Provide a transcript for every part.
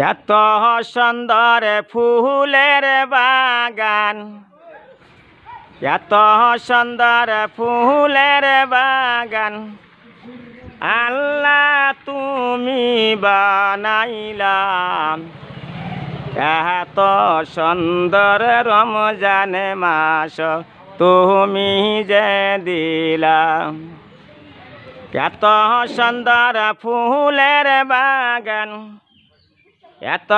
এত সুন্দর ফুলের বাগান এত সুন্দর ফুলের বাগান আল্লাহ তুমি বানাইলাম এত সুন্দর রমজান মাস তুমি যে দিলাম এত সুন্দর ফুলের বাগান এত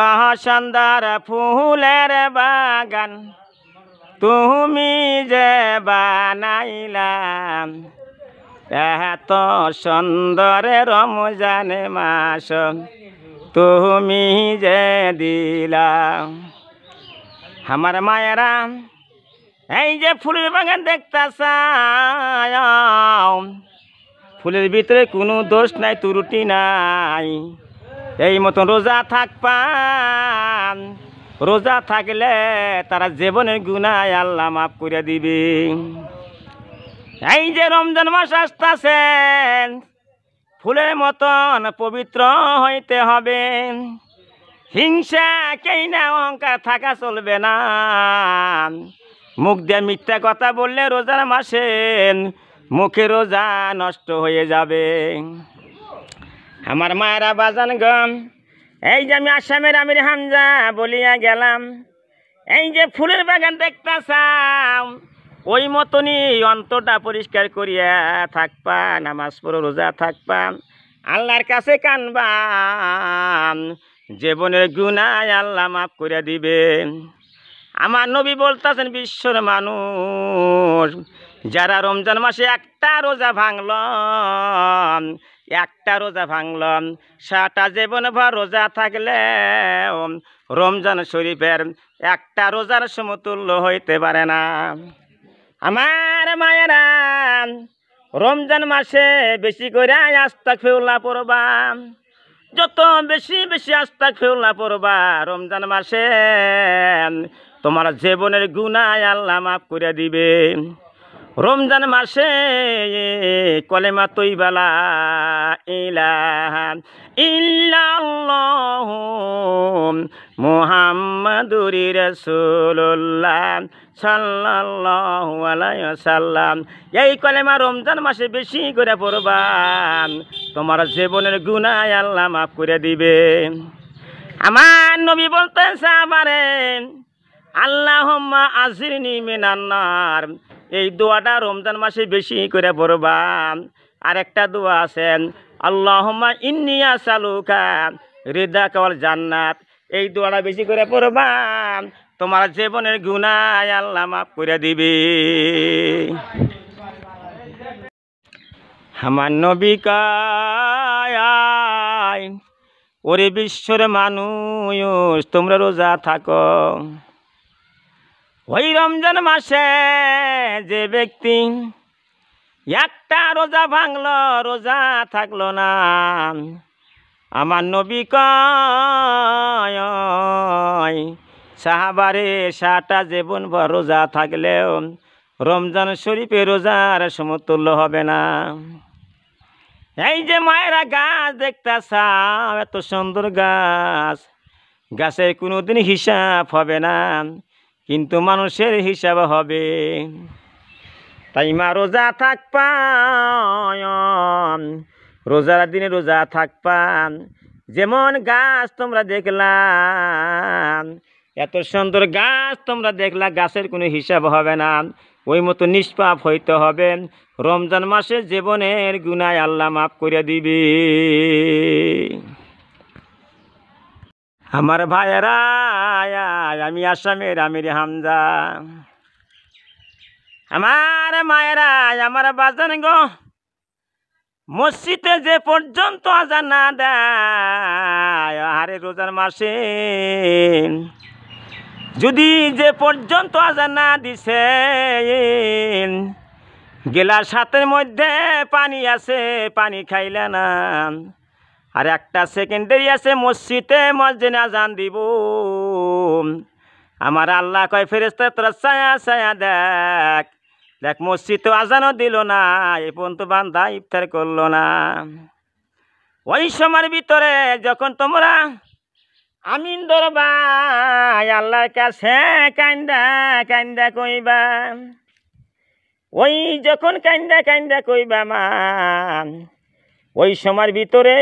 সুন্দর ফুলের বাগান তুমি যে বানাইলাম এত সুন্দর রমজান মাস তুমি যে দিলাম আমার মায়েরা এই যে ফুলের বাগান দেখতাছ ফুলের ভিতরে কোনো দোষ নাই ত্রুটি নাই এই মতন রোজা পান রোজা থাকলে তারা জীবনের গুণায় আল্লাহ মাফ করে দিবে এই যে রমজান মাস আসতে ফুলের মতন পবিত্র হইতে হবে হিংসা কেই না অহংকার থাকা চলবে না মুখ দিয়ে মিথ্যা কথা বললে রোজার মাসেন মুখে রোজা নষ্ট হয়ে যাবে আমার মায়েরা বাজান গম এই যে আমি আসামের আমির হামজা বলিয়া গেলাম এই যে ফুলের বাগান দেখতাছাম ওই মতনই অন্তরটা পরিষ্কার করিয়া থাকবা নামাজ পড়ো রোজা থাকবা আল্লাহর কাছে কানবান জীবনের গুণায় আল্লাহ মাফ করে দিবে আমার নবী বলতেছেন বিশ্বর মানুষ যারা রমজান মাসে একটা রোজা ভাঙল একটা রোজা ভাঙল সারাটা জীবন ভর রোজা থাকলে রমজান শরীফের একটা রোজার সমতুল্য হইতে পারে না আমার মায়েরা রমজান মাসে বেশি করে আস্তা ফেউলা পড়বা যত বেশি বেশি আস্তা ফেউলা পড়বা রমজান মাসে তোমার জীবনের গুণায় আল্লাহ মাফ করে দিবে রমজান মাসে কলেমা তৈবালা ইলাহা ইলা মুহাম্মাদুর মোহাম্মদুরি রসুল্লাহ আলাইহি সাল্লাম এই কলেমা রমজান মাসে বেশি করে পড়বান তোমার জীবনের গুণায় আল্লাহ মাফ করে দিবে আমার নবী বলতেন আমারে আল্লাহম্মা আজিরনি মিনান্নার এই দোয়াটা রমজান মাসে বেশি করে পড়বা আর একটা দোয়া আছে আল্লাহম্মা ইন্নিয়া সালুকা হৃদা কল জান্নাত এই দোয়াটা বেশি করে পড়বা তোমার জীবনের গুণায় আল্লাহ মাফ করে দিবি আমার নবিকায় ওরে বিশ্বর মানুষ তোমরা রোজা থাকো ওই রমজান মাসে যে ব্যক্তি একটা রোজা ভাঙল রোজা থাকলো না আমার নবী কয় সাহাবারে সাটা জীবন ভর রোজা থাকলেও রমজান শরীফে রোজার সমতুল্য হবে না এই যে মায়েরা গাছ দেখতেছাও এত সুন্দর গাছ গাছের কোনোদিন হিসাব হবে না কিন্তু মানুষের হিসাব হবে তাই মা রোজা থাকপান রোজার দিনে রোজা থাকপান যেমন গাছ তোমরা দেখলাম এত সুন্দর গাছ তোমরা দেখলা গাছের কোনো হিসাব হবে না ওই মতো নিষ্পাপ হইতে হবে রমজান মাসে জীবনের গুনায় আল্লাহ মাফ করে দিবে আমার ভাইয়েরা আমি আসামের আমির হামজা আমার মায়েরা আমার বাজান গো মসজিদে যে পর্যন্ত আজান না দেয় আরে রোজার মাসে যদি যে পর্যন্ত আজান না দিছে গেলা সাতের মধ্যে পানি আছে পানি খাইলে না আর একটা সেকেন্ডেরই আছে মসজিদে মসজিদে আজান দিব আমার আল্লাহ কয় ফেরেস্তা তোরা ছায়া ছায়া দেখ দেখ মসজিদ তো আজানও দিল না এ পর্যন্ত বান্দা ইফতার করলো না ওই সময়ের ভিতরে যখন তোমরা আমিন দরবার আল্লাহর কাছে কান্দা কান্দা কইবা ওই যখন কান্দা কান্দা কইবা মা ওই সময়ের ভিতরে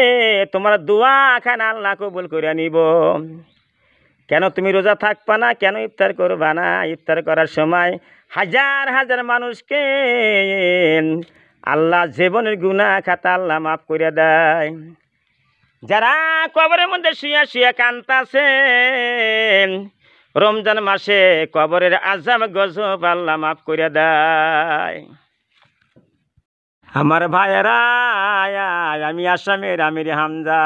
তোমার দোয়া খান আল্লাহ কবুল করে নিব কেন তুমি রোজা থাকবা না কেন ইফতার করবা না ইফতার করার সময় হাজার হাজার মানুষকে আল্লাহ জীবনের গুণা খাতা আল্লাহ মাফ করে দেয় যারা কবরের মধ্যে শুয়া শুয়া কান্তাছে রমজান মাসে কবরের আজাম গজব আল্লাহ মাফ করে দেয় আমার ভাইয়েরা আমি আসামের আমির হামজা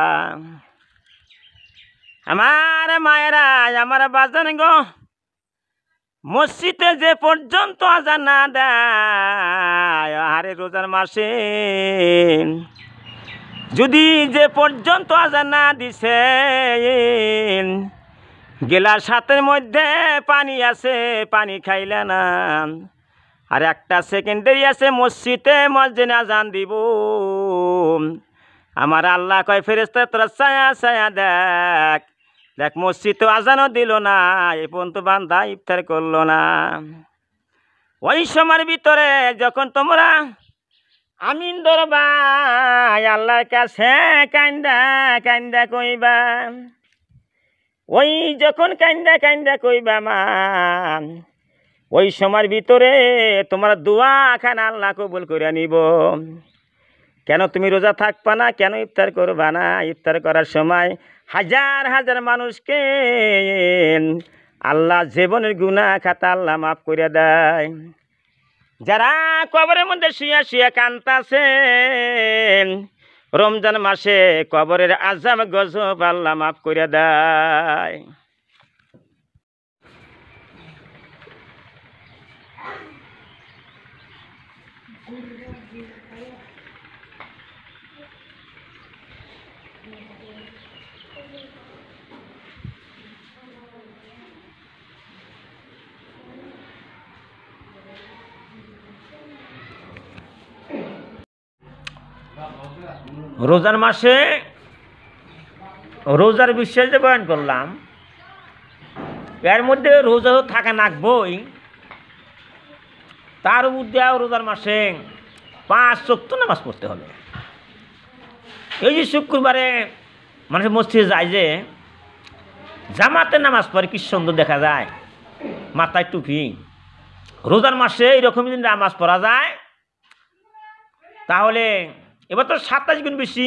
আমার মায়েরা আমার বাজান গো মসজিদে যে পর্যন্ত আজান না দেয় আরে রোজার মাসে যদি যে পর্যন্ত আজান না দিছে গেলার সাথের মধ্যে পানি আছে পানি খাইলে না আর একটা সেকেন্ডেরই আছে মসজিদে মসজিদে আজান দিব আমার আল্লাহ কয় ফেরেস্তা তোরা ছায়া ছায়া দেখ দেখ মসজিদ তো আজানও দিল না এ পর্যন্ত বান্ধা ইফতার করলো না ওই সময়ের ভিতরে যখন তোমরা আমিন দরবাই আল্লাহর কাছে কান্দা কান্দা কইবা ওই যখন কান্দা কান্দা কইবা মা ওই সময়ের ভিতরে তোমার দোয়া খান আল্লাহ কবুল করে নিব কেন তুমি রোজা থাকবা না কেন ইফতার করবা না ইফতার করার সময় হাজার হাজার মানুষকে আল্লাহ জীবনের গুণা খাতা আল্লাহ মাফ করে দেয় যারা কবরের মধ্যে শুয়া শুয়া কান্তাছে রমজান মাসে কবরের আজাম গজব আল্লাহ মাফ করে দেয় রোজার মাসে রোজার বিশ্বাস যে বয়ান করলাম এর মধ্যে রোজা থাকা নাকবই তার মধ্যে রোজার মাসে পাঁচ চোখ নামাজ পড়তে হবে এই যে শুক্রবারে মানুষ মসজিদে যায় যে জামাতে নামাজ পড়ে কি সুন্দর দেখা যায় মাথায় টুপি রোজার মাসে এরকম যদি নামাজ পড়া যায় তাহলে এবার তো সাতাশ গুণ বেশি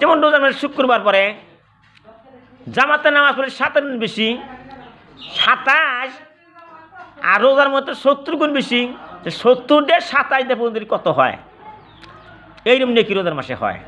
যেমন রোজার মাসে শুক্রবার পরে জামাতে নামাজ পড়ে সাতাশ গুণ বেশি সাতাশ আর রোজার মতো সত্তর গুণ বেশি সত্তর দিয়ে সাতাশ দিয়ে কত হয় এইরকম নেকি রোজার মাসে হয়